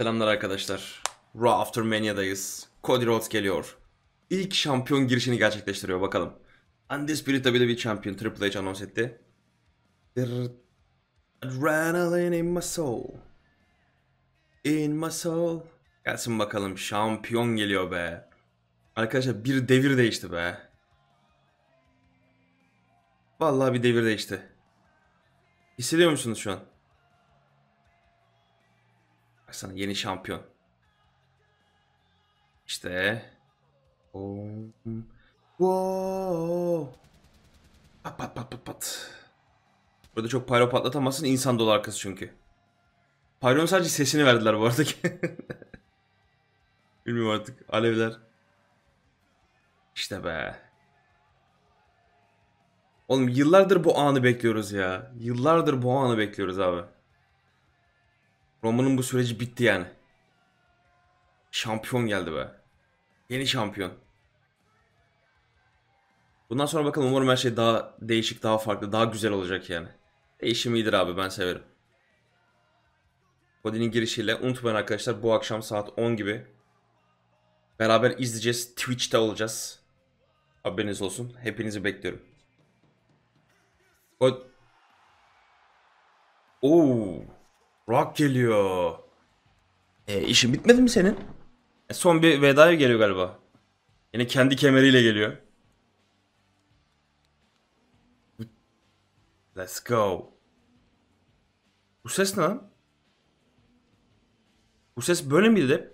Selamlar arkadaşlar. Raw After Mania'dayız. Cody Rhodes geliyor. İlk şampiyon girişini gerçekleştiriyor bakalım. Undisputed WWE Champion Triple H anons etti. Adrenaline in my soul. In my soul. Gelsin bakalım şampiyon geliyor be. Arkadaşlar bir devir değişti be. Vallahi bir devir değişti. Hissediyor musunuz şu an? Baksana yeni şampiyon. İşte. Boom. Wow. Pat pat pat pat pat. Burada çok pyro patlatamazsın insan dolu arkası çünkü. Pyro'nun sadece sesini verdiler bu arada. Bilmiyorum artık. Alevler. İşte be. Oğlum yıllardır bu anı bekliyoruz ya. Yıllardır bu anı bekliyoruz abi. Roma'nın bu süreci bitti yani. Şampiyon geldi be. Yeni şampiyon. Bundan sonra bakalım umarım her şey daha değişik, daha farklı, daha güzel olacak yani. Değişim iyidir abi ben severim. Body'nin girişiyle unutmayın arkadaşlar bu akşam saat 10 gibi beraber izleyeceğiz. Twitch'te olacağız. Haberiniz olsun. Hepinizi bekliyorum. O... Oo. Rock geliyor. E, işin bitmedi mi senin? E, son bir veda geliyor galiba. Yine kendi kemeriyle geliyor. Let's go. Bu ses ne lan? Bu ses böyle miydi de?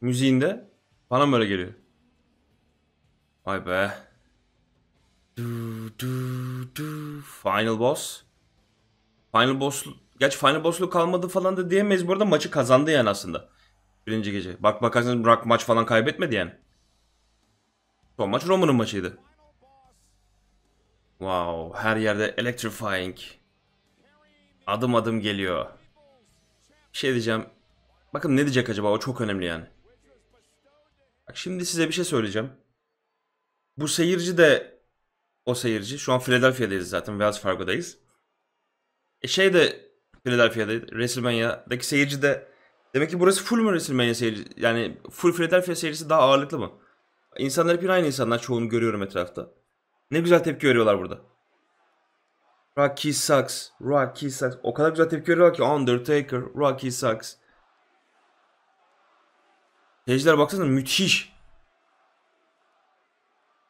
Müziğinde bana mı öyle geliyor? Vay be. Du, du, du. Final boss. Final boss Gerçi Final Boss'lu kalmadı falan da diyemeyiz bu arada maçı kazandı yani aslında. Birinci gece. Bak bakarsanız Burak maç falan kaybetmedi yani. Son maç Roman'ın maçıydı. Wow her yerde electrifying. Adım adım geliyor. Bir şey diyeceğim. Bakın ne diyecek acaba o çok önemli yani. Bak şimdi size bir şey söyleyeceğim. Bu seyirci de o seyirci. Şu an Philadelphia'dayız zaten. Wells Fargo'dayız. E şey de Philadelphia'daydı. WrestleMania'daki seyirci de demek ki burası full mü WrestleMania seyirci? Yani full Philadelphia seyircisi daha ağırlıklı mı? İnsanlar hep aynı insanlar çoğunu görüyorum etrafta. Ne güzel tepki veriyorlar burada. Rocky sucks. Rocky sucks. O kadar güzel tepki veriyorlar ki Undertaker, Rocky sucks. Seyirciler baksana müthiş.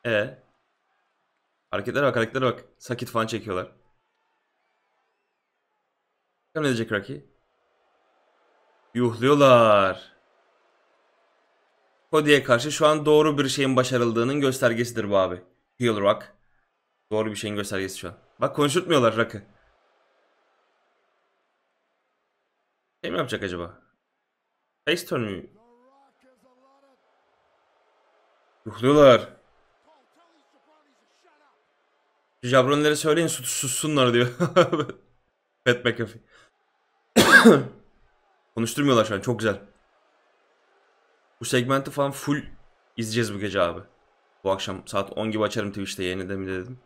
E. Hareketlere bak, hareketlere bak. Sakit falan çekiyorlar. Ne edecek Raki. Yuhluyorlar. Cody'ye karşı şu an doğru bir şeyin başarıldığının göstergesidir bu abi. Heal Rock. Doğru bir şeyin göstergesi şu an. Bak konuşutmuyorlar Rock'ı. Ne şey mi yapacak acaba? Face turn mü? Yuhluyorlar. Jabronilere söyleyin sus, sussunlar diyor. Pat McAfee. Konuşturmuyorlar şu an çok güzel. Bu segmenti falan full izleyeceğiz bu gece abi. Bu akşam saat 10 gibi açarım Twitch'te yayını demin dedim.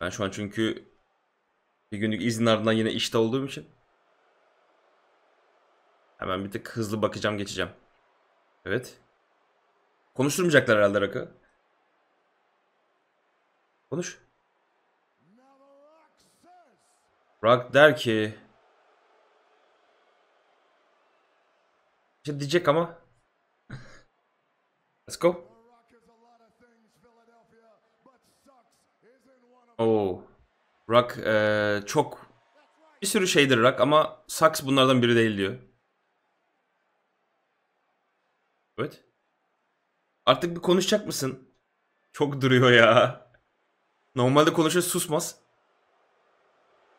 Ben şu an çünkü bir günlük izin ardından yine işte olduğum için hemen bir tık hızlı bakacağım geçeceğim. Evet. Konuşturmayacaklar herhalde Rakı. Konuş. Rock der ki şey diyecek ama. Let's go. Oh, Rock ee, çok bir sürü şeydir Rock ama Sax bunlardan biri değil diyor. Evet. Artık bir konuşacak mısın? Çok duruyor ya. Normalde konuşur susmaz.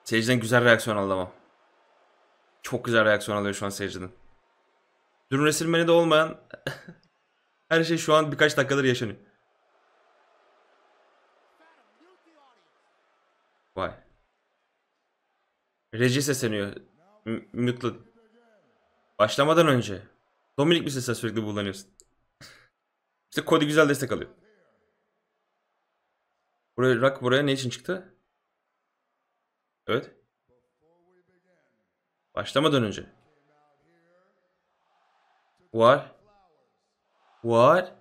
Seyirciden güzel reaksiyon aldı ama. Çok güzel reaksiyon alıyor şu an seyirciden. Dün de olmayan her şey şu an birkaç dakikadır yaşanıyor. Vay. Reji sesleniyor. mutlu. Başlamadan önce. Dominik bir sesle sürekli kullanıyorsun. İşte Cody güzel destek alıyor. Buraya, Rock buraya ne için çıktı? Evet. Başlamadan önce. What? What?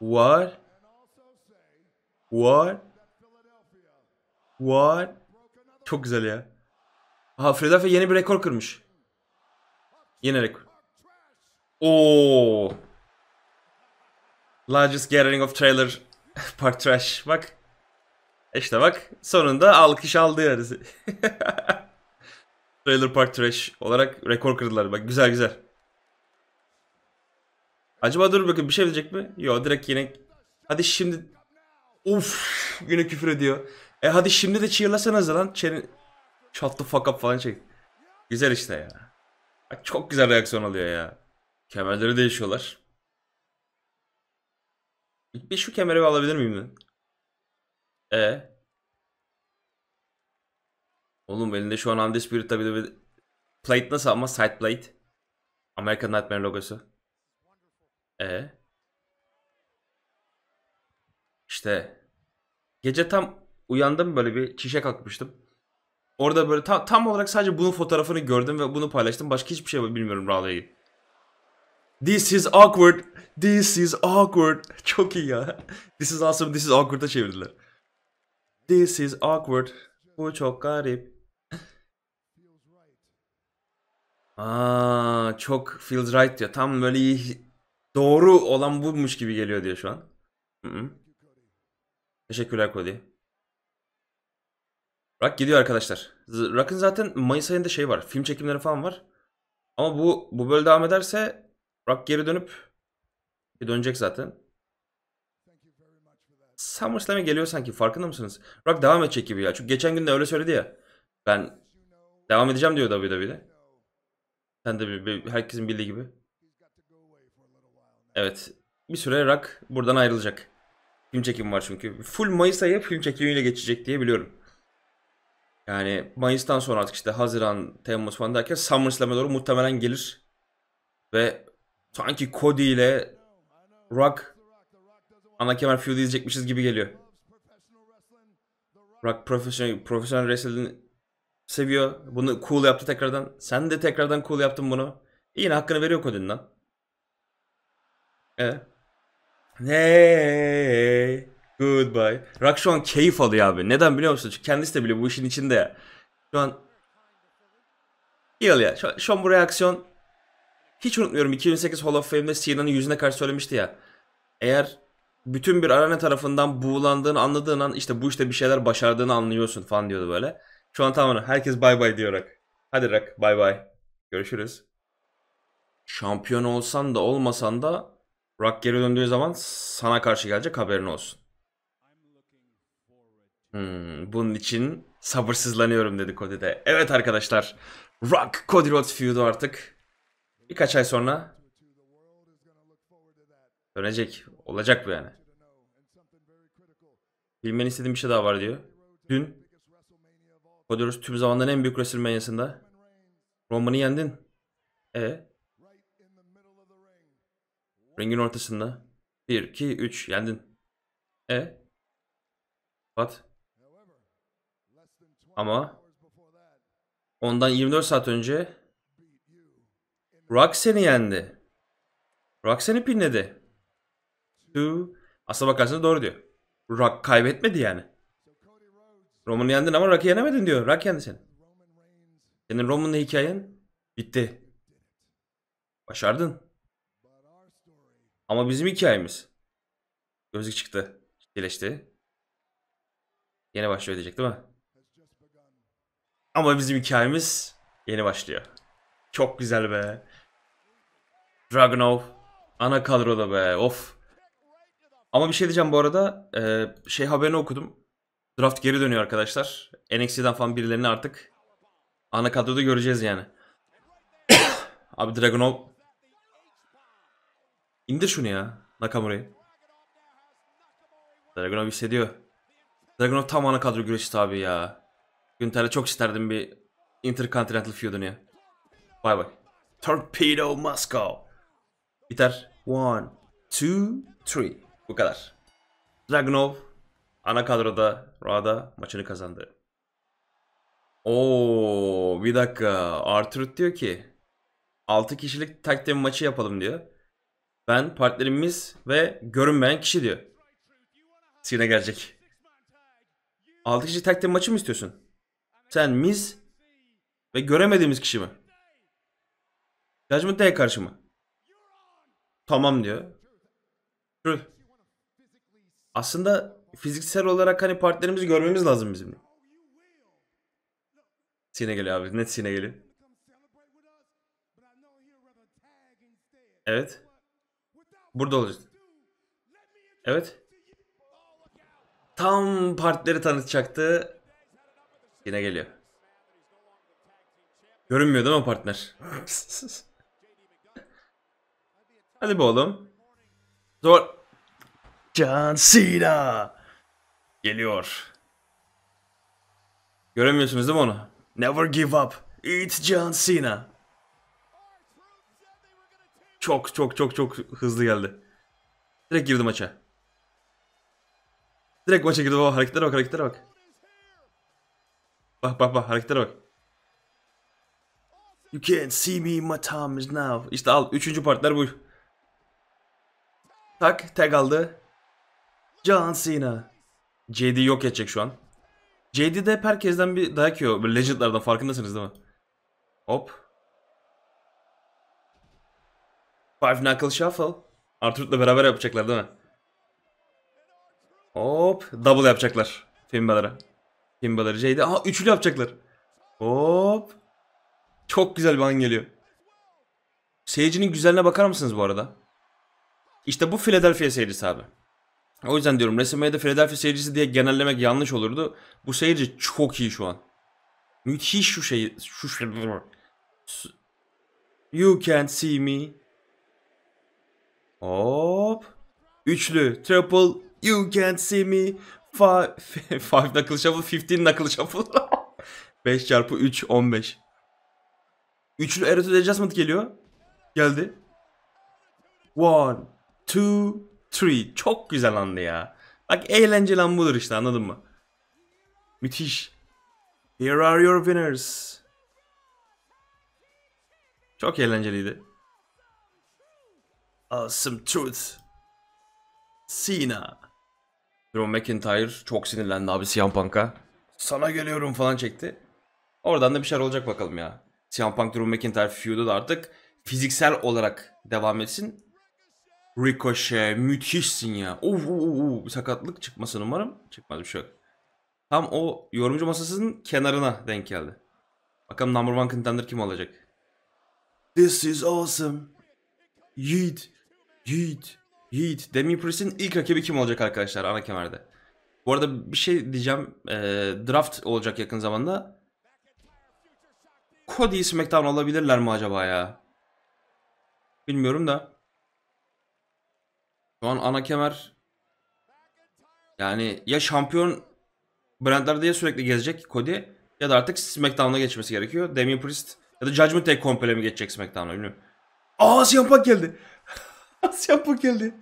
What? What? What? Çok güzel ya. Aha Philadelphia yeni bir rekor kırmış. Yeni rekor. Oo. Largest gathering of trailer park trash. Bak. İşte bak sonunda alkış aldı yarısı. trailer park trash olarak rekor kırdılar. Bak güzel güzel. Acaba dur bakın bir şey diyecek mi? Yo direkt yine. Hadi şimdi. Uf yine küfür ediyor. E hadi şimdi de çığırlasanız lan. çen Shut the fuck up falan çek. Güzel işte ya. Bak çok güzel reaksiyon alıyor ya. Kemerleri değişiyorlar. bir şu kemeri alabilir miyim ben? E. Oğlum elinde şu an Andes Spirit tabii de plate nasıl ama side plate. American Nightmare logosu. E İşte gece tam uyandım böyle bir çişe kalkmıştım. Orada böyle tam, tam olarak sadece bunun fotoğrafını gördüm ve bunu paylaştım. Başka hiçbir şey bilmiyorum Raleigh. This is awkward. This is awkward. Çok iyi ya. This is awesome. This is awkward'a çevirdiler. This is awkward. Bu çok garip. Aa, çok feels right diyor. Tam böyle iyi doğru olan buymuş gibi geliyor diyor şu an. Hı -hı. Teşekkürler Cody. Rock gidiyor arkadaşlar. Rock'ın zaten Mayıs ayında şey var. Film çekimleri falan var. Ama bu bu böyle devam ederse Rock geri dönüp bir dönecek zaten. SummerSlam'e geliyor sanki farkında mısınız? Rock devam edecek gibi ya. Çünkü geçen gün de öyle söyledi ya. Ben devam edeceğim diyor WWE'de. Sen de bir, bir, herkesin bildiği gibi. Evet. Bir süre Rak buradan ayrılacak. Film çekimi var çünkü. Full Mayıs ayı film çekimiyle geçecek diye biliyorum. Yani Mayıs'tan sonra artık işte Haziran, Temmuz falan derken SummerSlam'e doğru muhtemelen gelir. Ve sanki Cody ile Rock ana kemer feud izleyecekmişiz gibi geliyor. Rock profesyonel, profesyonel wrestling'i seviyor. Bunu cool yaptı tekrardan. Sen de tekrardan cool yaptın bunu. yine hakkını veriyor Cody'nin lan. E? Hey, goodbye. Rock şu an keyif alıyor abi. Neden biliyor musun? Çünkü kendisi de biliyor bu işin içinde ya. Şu an iyi oluyor. Şu, şu an bu reaksiyon hiç unutmuyorum 2008 Hall of Fame'de Cena'nın yüzüne karşı söylemişti ya. Eğer bütün bir arena tarafından buğulandığını anladığın an işte bu işte bir şeyler başardığını anlıyorsun falan diyordu böyle. Şu an tamamen herkes bay bay diyor Rock. Hadi Rock bay bay. Görüşürüz. Şampiyon olsan da olmasan da Rock geri döndüğü zaman sana karşı gelecek haberin olsun. Hmm, bunun için sabırsızlanıyorum dedi Cody'de. Evet arkadaşlar Rock Cody Rhodes feud'u artık birkaç ay sonra dönecek. Olacak bu yani. Bilmeni istediğim bir şey daha var diyor. Dün Cody Rhodes tüm zamanların en büyük WrestleMania'sında Roman'ı yendin. E Ringin ortasında. 1, 2, 3. Yendin. E? Pat. Ama ondan 24 saat önce Rock seni yendi. Rock seni pinledi. Two. Aslına bakarsanız doğru diyor. Rock kaybetmedi yani. Roman'ı yendin ama Rock'ı yenemedin diyor. Rock yendi seni. Senin Roman'la hikayen bitti. Başardın. Ama bizim hikayemiz. Gözlük çıktı. Ciddileşti. Yeni başlıyor diyecek değil mi? Ama bizim hikayemiz yeni başlıyor. Çok güzel be. Dragunov. Ana kadroda be. Of. Ama bir şey diyeceğim bu arada. E, şey haberini okudum. Draft geri dönüyor arkadaşlar. NXT'den falan birilerini artık ana kadroda göreceğiz yani. Abi Dragunov İndir şunu ya Nakamura'yı. Dragunov hissediyor. Dragunov tam ana kadro güreşçisi abi ya. Günter'le çok isterdim bir Intercontinental feud'unu ya. Bay bay. Torpedo Moscow. Biter. One, two, three. Bu kadar. Dragunov ana kadroda Rada maçını kazandı. Oo bir dakika. Arthur diyor ki 6 kişilik tag maçı yapalım diyor. Ben partnerimiz ve görünmeyen kişi diyor. Sine gelecek. 6 kişi tek maçı mı istiyorsun? Sen Miz ve göremediğimiz kişi mi? Judgment Day'e karşı mı? Tamam diyor. Truth. Aslında fiziksel olarak hani partnerimizi görmemiz lazım bizim. Sine geliyor abi. Net Sine geliyor. Evet. Burada olacak. Evet. Tam partileri tanıtacaktı. Yine geliyor. Görünmüyor değil mi partner? Hadi be oğlum. Zor. John Cena. Geliyor. Göremiyorsunuz değil mi onu? Never give up. It's John Cena. Çok çok çok çok hızlı geldi. Direkt girdi maça. Direkt maça girdi baba. Hareketlere bak hareketlere bak. Bak bak bak hareketlere bak. You can't see me my time is now. İşte al. Üçüncü partner bu. Tak. Tag aldı. John Cena. JD yok edecek şu an. JD de herkesten bir dayak yiyor. Böyle legendlardan farkındasınız değil mi? Hop. Five Knuckle Shuffle. Arturut'la beraber yapacaklar değil mi? Hop. Double yapacaklar. Finbalara. Finbalara şeydi. Aha üçlü yapacaklar. Hop. Çok güzel bir an geliyor. Seyircinin güzelliğine bakar mısınız bu arada? İşte bu Philadelphia seyircisi abi. O yüzden diyorum WrestleMania'da Philadelphia seyircisi diye genellemek yanlış olurdu. Bu seyirci çok iyi şu an. Müthiş şu şey. Şu şey. You can't see me. Hop. Üçlü. Triple. You can't see me. Five, five knuckle shuffle. Fifteen knuckle shuffle. beş çarpı üç on beş. Üçlü erotid adjustment geliyor. Geldi. One. Two. Three. Çok güzel andı ya. Bak eğlence lan budur işte anladın mı? Müthiş. Here are your winners. Çok eğlenceliydi. Awesome Truth. Cena. Drew McIntyre çok sinirlendi abi CM Punk'a. Sana geliyorum falan çekti. Oradan da bir şeyler olacak bakalım ya. CM Punk Drew McIntyre feud'u da artık fiziksel olarak devam etsin. Ricochet müthişsin ya. Uf, uf, uf. Sakatlık çıkmasın umarım. Çıkmaz bir şey yok. Tam o yorumcu masasının kenarına denk geldi. Bakalım number one contender kim olacak? This is awesome. Yiğit. Yiğit. Yiğit. Demi Priest'in ilk rakibi kim olacak arkadaşlar ana kemerde? Bu arada bir şey diyeceğim. E, draft olacak yakın zamanda. Cody SmackDown alabilirler mi acaba ya? Bilmiyorum da. Şu an ana kemer yani ya şampiyon brandlerde ya sürekli gezecek Cody ya da artık SmackDown'a geçmesi gerekiyor. Damian Priest ya da Judgment Day komple mi geçecek SmackDown'a bilmiyorum. Aa CM Punk geldi. Siyah Punk geldi.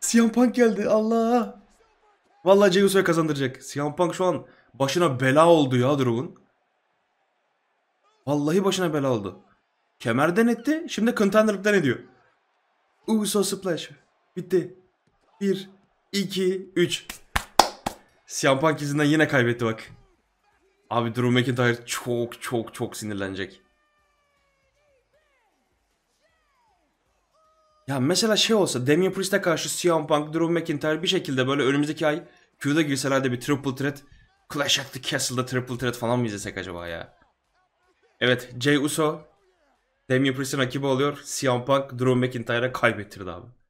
Siyah Punk geldi. Allah. Vallahi Jey Uso'ya kazandıracak. Siyah Punk şu an başına bela oldu ya Drew'un. Vallahi başına bela oldu. Kemerden etti. Şimdi contenderlıktan ediyor. Uso Splash. Bitti. 1, 2, 3. Siyah Punk yüzünden yine kaybetti bak. Abi Drew McIntyre çok çok çok sinirlenecek. Ya mesela şey olsa Damian Priest'e karşı CM Punk, Drew McIntyre bir şekilde böyle önümüzdeki ay Q'da girseler de bir triple threat Clash at the Castle'da triple threat falan mı izlesek acaba ya? Evet Jay Uso Damian Priest'in rakibi oluyor. CM Punk Drew McIntyre'a kaybettirdi abi.